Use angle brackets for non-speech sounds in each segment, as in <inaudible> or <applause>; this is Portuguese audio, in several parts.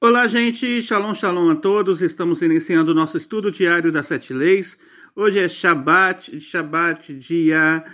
Olá, gente. Shalom, shalom a todos. Estamos iniciando o nosso estudo diário das sete leis. Hoje é Shabat, Shabat, dia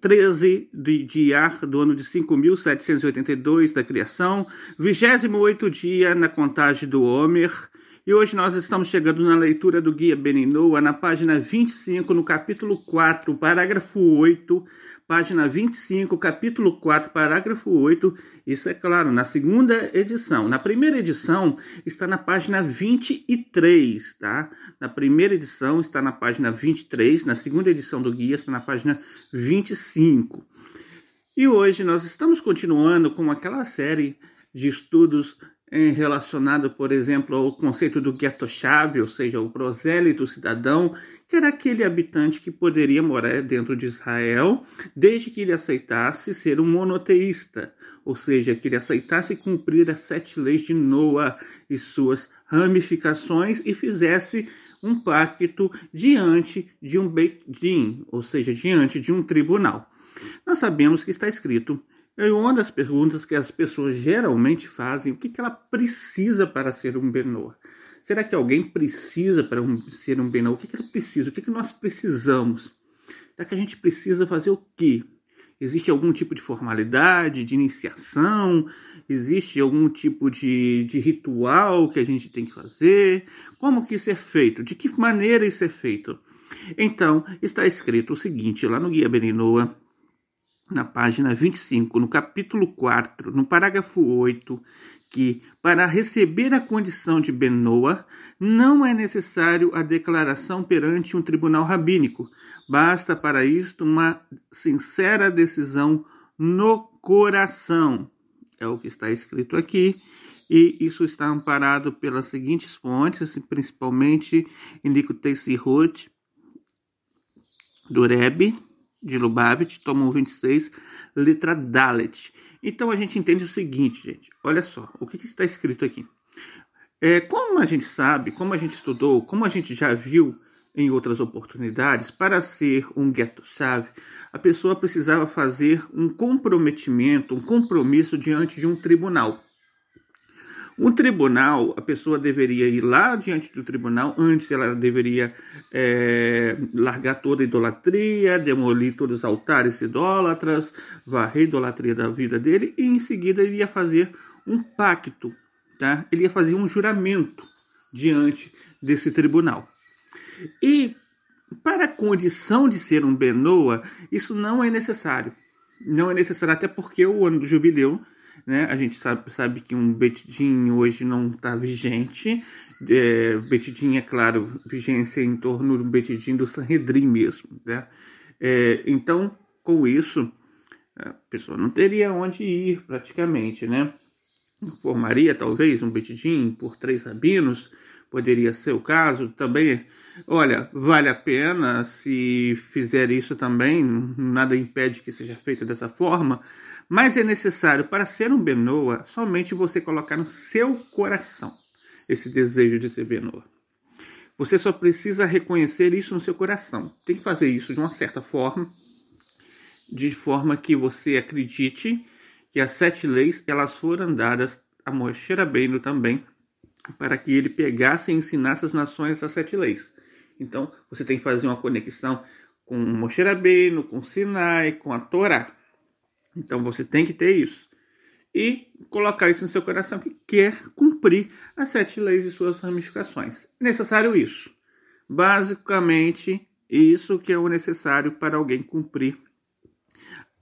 13 de, de Iar, do ano de 5.782 da criação, 28 dia na contagem do Homer, e hoje nós estamos chegando na leitura do Guia Beninoa, na página 25, no capítulo 4, parágrafo 8. Página 25, capítulo 4, parágrafo 8. Isso é claro, na segunda edição. Na primeira edição está na página 23, tá? Na primeira edição está na página 23, na segunda edição do guia está na página 25. E hoje nós estamos continuando com aquela série de estudos é, relacionado, por exemplo, ao conceito do gueto-chave, ou seja, o prosélito cidadão, que era aquele habitante que poderia morar dentro de Israel, desde que ele aceitasse ser um monoteísta, ou seja, que ele aceitasse cumprir as sete leis de Noa e suas ramificações e fizesse um pacto diante de um beit din, ou seja, diante de um tribunal. Nós sabemos que está escrito e é uma das perguntas que as pessoas geralmente fazem, o que, que ela precisa para ser um Benoa? Será que alguém precisa para um, ser um Benoa? O que, que ela precisa? O que, que nós precisamos? Será que a gente precisa fazer o quê? Existe algum tipo de formalidade, de iniciação? Existe algum tipo de, de ritual que a gente tem que fazer? Como que isso é feito? De que maneira isso é feito? Então, está escrito o seguinte lá no Guia Beninoa, na página 25, no capítulo 4, no parágrafo 8, que para receber a condição de Benoa não é necessário a declaração perante um tribunal rabínico. Basta para isto uma sincera decisão no coração. É o que está escrito aqui. E isso está amparado pelas seguintes fontes, principalmente em Nicotei Sirot, do Rebbe, de Lubavitch, tomo 26, letra Dalet. Então a gente entende o seguinte, gente. Olha só, o que, que está escrito aqui? É, como a gente sabe, como a gente estudou, como a gente já viu em outras oportunidades, para ser um gueto chave, a pessoa precisava fazer um comprometimento, um compromisso diante de um tribunal. Um tribunal, a pessoa deveria ir lá diante do tribunal, antes ela deveria é, largar toda a idolatria, demolir todos os altares idólatras, varrer a idolatria da vida dele, e em seguida ele ia fazer um pacto, tá? ele ia fazer um juramento diante desse tribunal. E para a condição de ser um Benoa, isso não é necessário. Não é necessário, até porque o ano do jubileu né? A gente sabe, sabe que um betidinho hoje não está vigente. É, é claro, vigência em torno do betidinho do Sanhedrin mesmo, né? É, então, com isso, a pessoa não teria onde ir praticamente, né? Formaria talvez um betidinho por três rabinos, poderia ser o caso também. Olha, vale a pena se fizer isso também, nada impede que seja feito dessa forma, mas é necessário, para ser um Benoa, somente você colocar no seu coração esse desejo de ser Benoa. Você só precisa reconhecer isso no seu coração. Tem que fazer isso de uma certa forma, de forma que você acredite que as sete leis elas foram dadas a Moshe Rabbeinu também, para que ele pegasse e ensinasse as nações as sete leis. Então, você tem que fazer uma conexão com Moshe Rabbeinu, com Sinai, com a Torá. Então você tem que ter isso. E colocar isso no seu coração que quer cumprir as sete leis e suas ramificações. É necessário isso. Basicamente, isso que é o necessário para alguém cumprir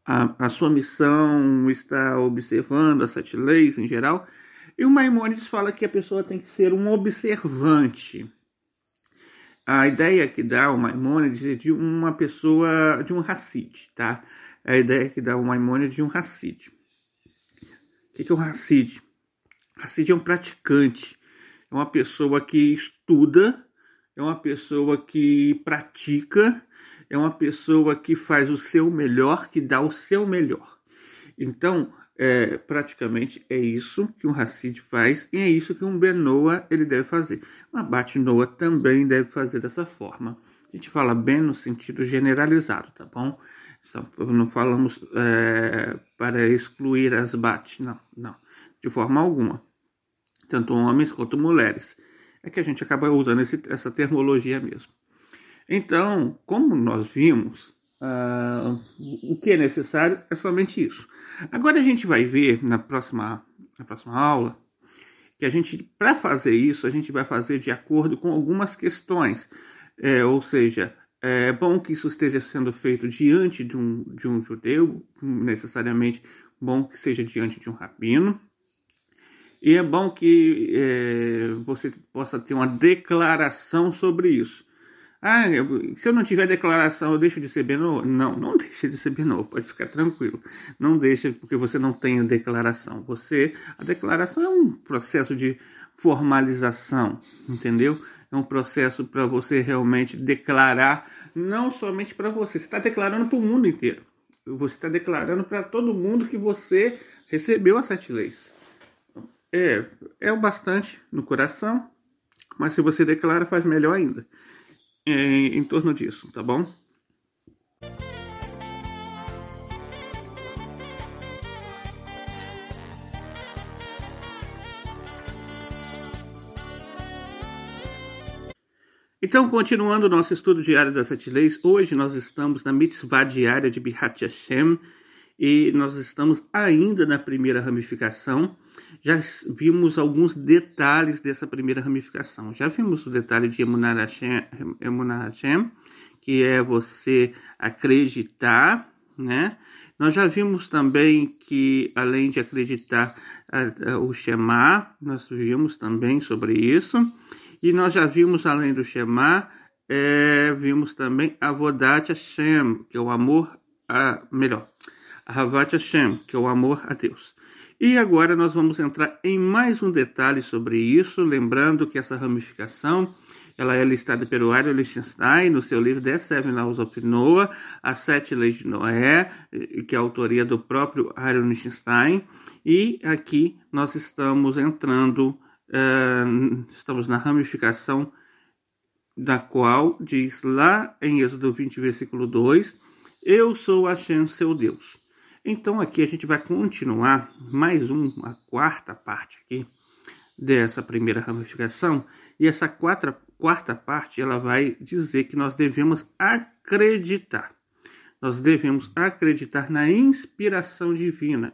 a, a sua missão, está observando as sete leis em geral. E o Maimonides fala que a pessoa tem que ser um observante. A ideia que dá o Maimonides é de uma pessoa, de um racite, tá? é a ideia que dá o Maimônides de um racide. O que é um racide? Racide é um praticante, é uma pessoa que estuda, é uma pessoa que pratica, é uma pessoa que faz o seu melhor, que dá o seu melhor. Então, é, praticamente é isso que um racide faz e é isso que um Benoa ele deve fazer. Um Abate Noah também deve fazer dessa forma. A gente fala bem no sentido generalizado, tá bom? não falamos é, para excluir as BAT, não, não, de forma alguma. Tanto homens quanto mulheres. É que a gente acaba usando esse, essa terminologia mesmo. Então, como nós vimos, Uh, o que é necessário é somente isso. Agora a gente vai ver na próxima, na próxima aula que a gente, para fazer isso, a gente vai fazer de acordo com algumas questões, é, ou seja, é bom que isso esteja sendo feito diante de um, de um judeu, necessariamente bom que seja diante de um rabino. E é bom que é, você possa ter uma declaração sobre isso. Ah, se eu não tiver declaração, eu deixo de ser Benô? Não, não <laughs> deixa de ser Benô, pode ficar tranquilo. Não deixa porque você não tem declaração. Você, a declaração é um processo de formalização, entendeu? É um processo para você realmente declarar, não somente para você, você está declarando para o mundo inteiro. Você está declarando para todo mundo que você recebeu as sete leis. É, é o bastante no coração, mas se você declara, faz melhor ainda. É, em torno disso, tá bom? Então, continuando o nosso estudo diário das sete leis, hoje nós estamos na mitzvah diária de Bihat Hashem e nós estamos ainda na primeira ramificação. Já vimos alguns detalhes dessa primeira ramificação. Já vimos o detalhe de Emunah Hashem, Emunah Hashem que é você acreditar, né? Nós já vimos também que, além de acreditar, o Shema, nós vimos também sobre isso. E nós já vimos, além do Shema, é, vimos também Avodat Hashem, que é o amor a... melhor, Havat Hashem, que é o amor a Deus. E agora nós vamos entrar em mais um detalhe sobre isso, lembrando que essa ramificação ela é listada pelo Ariel Lichtenstein no seu livro The Seven Laws of Noah, As Sete Leis de Noé, que é a autoria do próprio Ariel Lichtenstein. E aqui nós estamos entrando estamos na ramificação da qual diz lá em Êxodo 20, versículo 2, eu sou a chance seu Deus. Então aqui a gente vai continuar mais uma quarta parte aqui dessa primeira ramificação, e essa quarta, quarta parte ela vai dizer que nós devemos acreditar. Nós devemos acreditar na inspiração divina,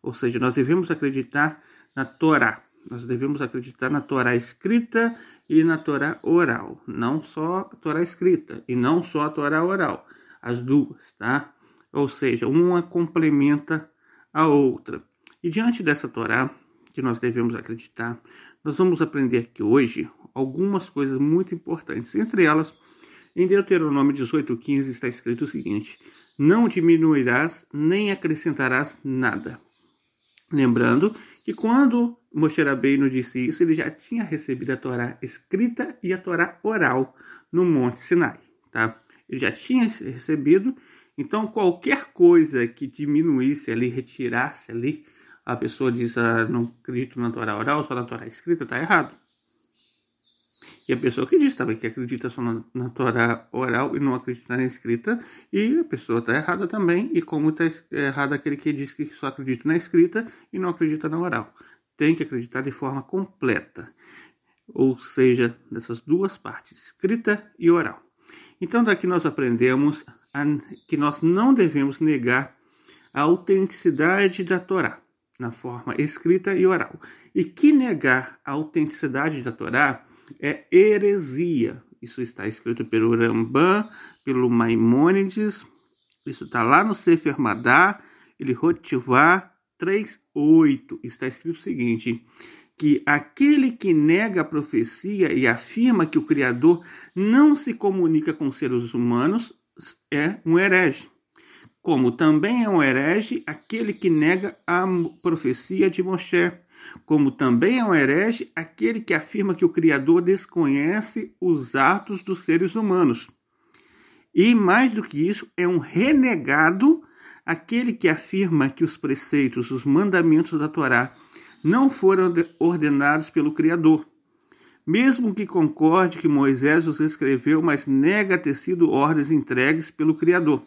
ou seja, nós devemos acreditar na Torá, nós devemos acreditar na Torá escrita e na Torá oral, não só a Torá escrita e não só a Torá oral, as duas, tá? Ou seja, uma complementa a outra. E diante dessa Torá que nós devemos acreditar, nós vamos aprender aqui hoje algumas coisas muito importantes. Entre elas, em Deuteronômio 18:15 está escrito o seguinte: Não diminuirás nem acrescentarás nada. Lembrando que quando Moshe Rabbeinu disse isso, ele já tinha recebido a Torá escrita e a Torá oral no Monte Sinai, tá? Ele já tinha recebido, então qualquer coisa que diminuísse ali, retirasse ali, a pessoa diz, ah, não acredito na Torá oral, só na Torá escrita, tá errado. E a pessoa que diz também que acredita só na, na Torá oral e não acredita na escrita, e a pessoa está errada também, e como está é errado aquele que diz que só acredita na escrita e não acredita na oral. Tem que acreditar de forma completa, ou seja, dessas duas partes, escrita e oral. Então daqui nós aprendemos a, que nós não devemos negar a autenticidade da Torá na forma escrita e oral. E que negar a autenticidade da Torá é heresia. Isso está escrito pelo Rambam, pelo Maimônides. Isso está lá no Sefer Madá, ele Rotivá 3.8. Está escrito o seguinte, que aquele que nega a profecia e afirma que o Criador não se comunica com seres humanos é um herege. Como também é um herege aquele que nega a profecia de Moshe como também é um herege aquele que afirma que o Criador desconhece os atos dos seres humanos. E mais do que isso, é um renegado aquele que afirma que os preceitos, os mandamentos da Torá não foram ordenados pelo Criador. Mesmo que concorde que Moisés os escreveu, mas nega ter sido ordens entregues pelo Criador.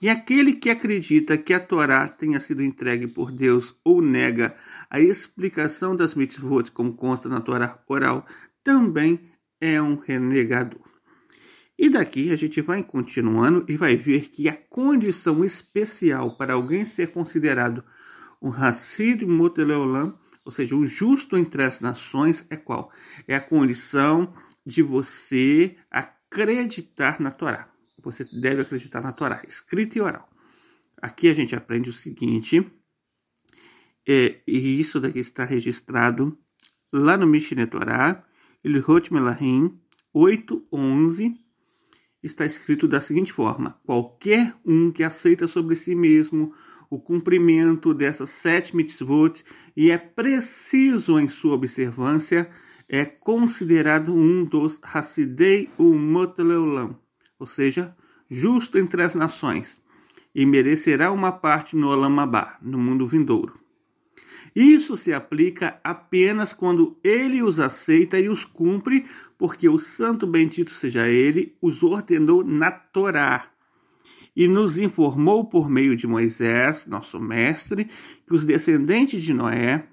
E aquele que acredita que a Torá tenha sido entregue por Deus ou nega a explicação das mitzvot, como consta na Torá oral, também é um renegador. E daqui a gente vai continuando e vai ver que a condição especial para alguém ser considerado um Hassid Moteleolam, ou seja, um justo entre as nações, é qual? É a condição de você acreditar na Torá você deve acreditar na Torá, escrita e oral. Aqui a gente aprende o seguinte, é, e isso daqui está registrado lá no Mishneh Torah, Ilhot Melahim 8.11, está escrito da seguinte forma, qualquer um que aceita sobre si mesmo o cumprimento dessas sete mitzvot e é preciso em sua observância, é considerado um dos Hassidei Umotleulam, ou seja, justo entre as nações, e merecerá uma parte no Olamabá, no mundo vindouro. Isso se aplica apenas quando ele os aceita e os cumpre, porque o santo bendito seja ele, os ordenou na Torá e nos informou por meio de Moisés, nosso mestre, que os descendentes de Noé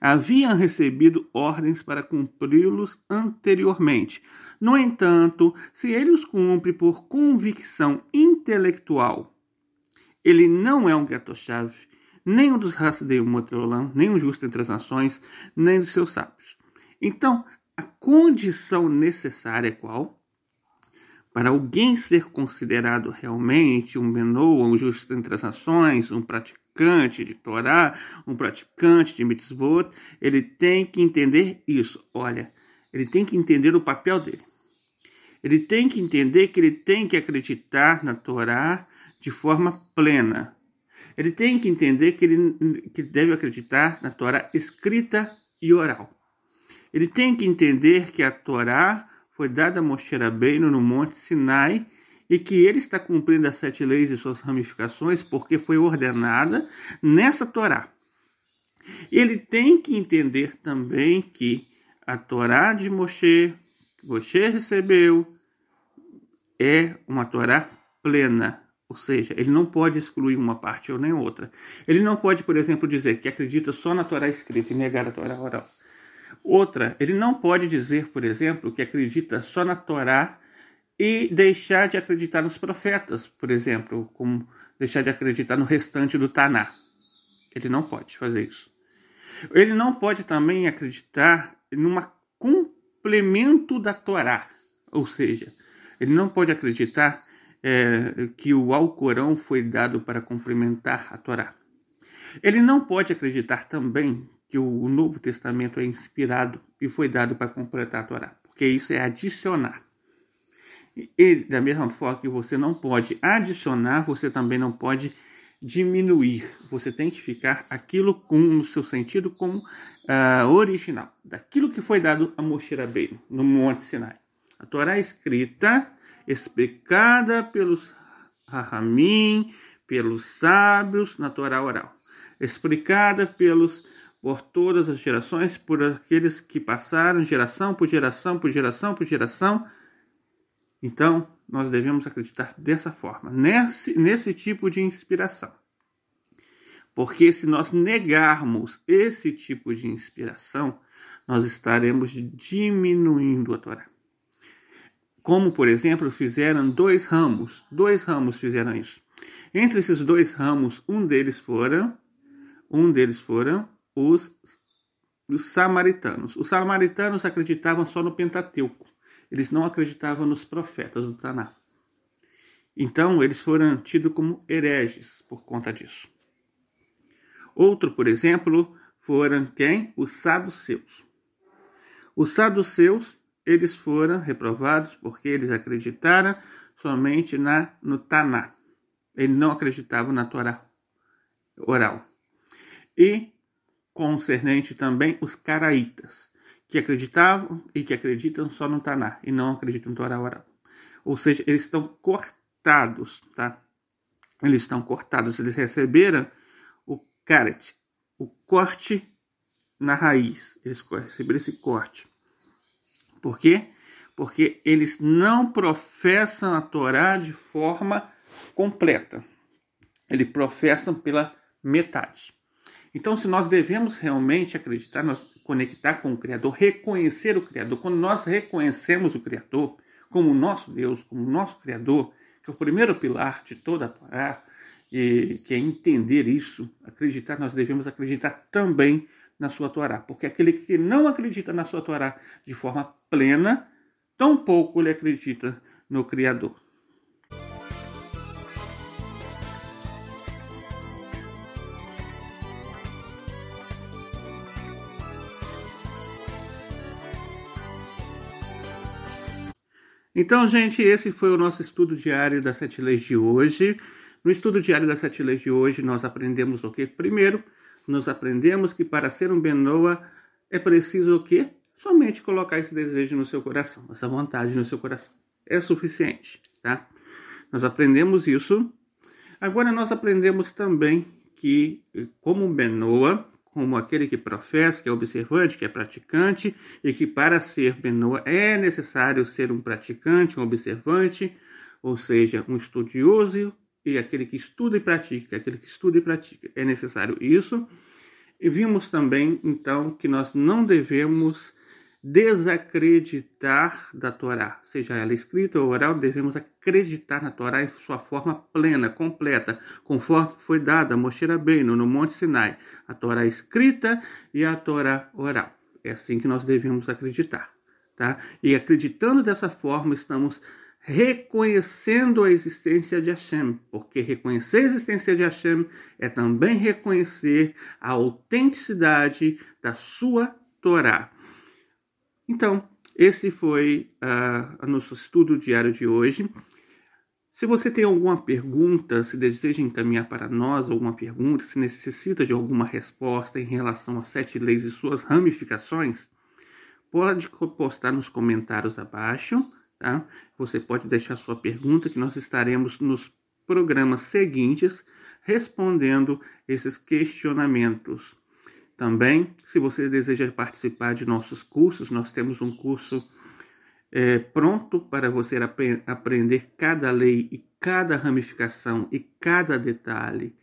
haviam recebido ordens para cumpri-los anteriormente. No entanto, se ele os cumpre por convicção intelectual, ele não é um gato chave nem um dos de Motorola, nem um justo entre as nações, nem dos seus sábios. Então, a condição necessária é qual? Para alguém ser considerado realmente um Benoa, um justo entre as nações, um praticante, praticante de Torá, um praticante de mitzvot, ele tem que entender isso. Olha, ele tem que entender o papel dele. Ele tem que entender que ele tem que acreditar na Torá de forma plena. Ele tem que entender que ele que deve acreditar na Torá escrita e oral. Ele tem que entender que a Torá foi dada a Moshe Rabbeinu no Monte Sinai e que ele está cumprindo as sete leis e suas ramificações porque foi ordenada nessa Torá. Ele tem que entender também que a Torá de Moshe, que Moshe recebeu, é uma Torá plena, ou seja, ele não pode excluir uma parte ou nem outra. Ele não pode, por exemplo, dizer que acredita só na Torá escrita e negar a Torá oral. Outra, ele não pode dizer, por exemplo, que acredita só na Torá e deixar de acreditar nos profetas, por exemplo, como deixar de acreditar no restante do Taná. Ele não pode fazer isso. Ele não pode também acreditar numa complemento da Torá, ou seja, ele não pode acreditar é, que o Alcorão foi dado para complementar a Torá. Ele não pode acreditar também que o Novo Testamento é inspirado e foi dado para completar a Torá, porque isso é adicionar. Ele, da mesma forma que você não pode adicionar, você também não pode diminuir. Você tem que ficar aquilo com, no seu sentido como uh, ah, original, daquilo que foi dado a Moshe Rabbeinu, no Monte Sinai. A Torá é escrita, explicada pelos Rahamim, pelos sábios na Torá oral, explicada pelos por todas as gerações, por aqueles que passaram geração por geração por geração por geração então, nós devemos acreditar dessa forma, nesse, nesse tipo de inspiração. Porque se nós negarmos esse tipo de inspiração, nós estaremos diminuindo a Torá. Como, por exemplo, fizeram dois ramos. Dois ramos fizeram isso. Entre esses dois ramos, um deles foram, um deles foram os, os samaritanos. Os samaritanos acreditavam só no Pentateuco eles não acreditavam nos profetas do Taná. Então, eles foram tidos como hereges por conta disso. Outro, por exemplo, foram quem? Os saduceus. Os saduceus, eles foram reprovados porque eles acreditaram somente na, no Taná. Eles não acreditavam na Torá oral. E concernente também os caraítas que acreditavam e que acreditam só no Taná e não acreditam no Torá oral. Ou seja, eles estão cortados, tá? Eles estão cortados, eles receberam o karet, o corte na raiz. Eles receberam esse corte. Por quê? Porque eles não professam a Torá de forma completa. Eles professam pela metade. Então, se nós devemos realmente acreditar, nós conectar com o Criador, reconhecer o Criador. Quando nós reconhecemos o Criador como nosso Deus, como nosso Criador, que é o primeiro pilar de toda a Torá, e, que é entender isso, acreditar, nós devemos acreditar também na sua Torá, porque aquele que não acredita na sua Torá de forma plena, tampouco ele acredita no Criador. Então, gente, esse foi o nosso estudo diário das sete leis de hoje. No estudo diário das sete leis de hoje, nós aprendemos o que? Primeiro, nós aprendemos que para ser um Benoa é preciso o quê? Somente colocar esse desejo no seu coração, essa vontade no seu coração. É suficiente, tá? Nós aprendemos isso. Agora nós aprendemos também que como Benoa, como aquele que professa, que é observante, que é praticante, e que para ser Benoa é necessário ser um praticante, um observante, ou seja, um estudioso, e aquele que estuda e pratica, aquele que estuda e pratica. É necessário isso. E vimos também, então, que nós não devemos desacreditar da Torá, seja ela escrita ou oral, devemos acreditar na Torá em sua forma plena, completa, conforme foi dada a Moshe Rabbeinu no Monte Sinai, a Torá escrita e a Torá oral. É assim que nós devemos acreditar, tá? E acreditando dessa forma, estamos reconhecendo a existência de Hashem, porque reconhecer a existência de Hashem é também reconhecer a autenticidade da sua Torá então, esse foi uh, o nosso estudo diário de hoje. Se você tem alguma pergunta, se deseja encaminhar para nós alguma pergunta, se necessita de alguma resposta em relação às sete leis e suas ramificações, pode postar nos comentários abaixo. Tá? Você pode deixar sua pergunta que nós estaremos nos programas seguintes respondendo esses questionamentos também. Se você deseja participar de nossos cursos, nós temos um curso é, pronto para você aprender cada lei e cada ramificação e cada detalhe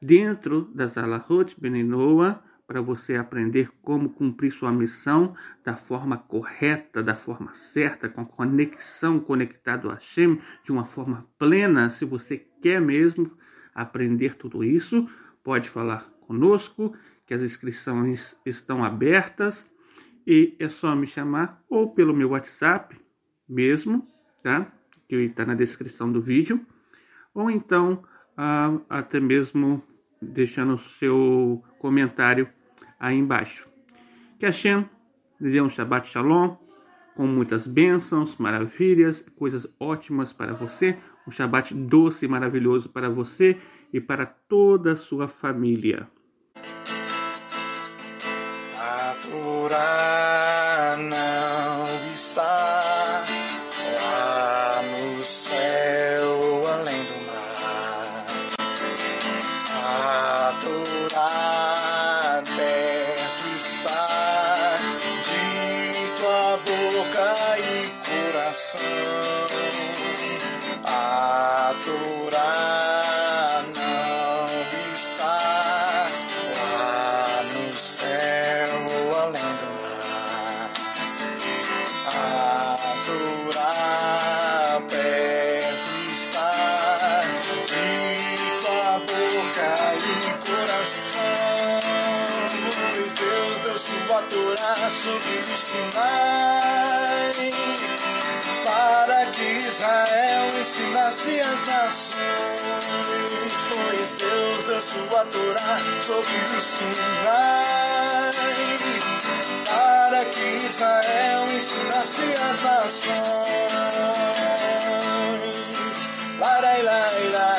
dentro da Zalahot Beninoa para você aprender como cumprir sua missão da forma correta, da forma certa, com conexão, conectado a Hashem de uma forma plena. Se você quer mesmo aprender tudo isso, pode falar conosco que as inscrições estão abertas e é só me chamar ou pelo meu WhatsApp mesmo, tá? Que está na descrição do vídeo, ou então ah, até mesmo deixando o seu comentário aí embaixo. Que Hashem lhe dê um Shabbat Shalom com muitas bênçãos, maravilhas, coisas ótimas para você, um Shabbat doce e maravilhoso para você e para toda a sua família. está sobre o Sinai, para que Israel ensinasse as nações. Pois Deus deu sua Torá sobre o Sinai, para que Israel ensinasse as nações. lá lá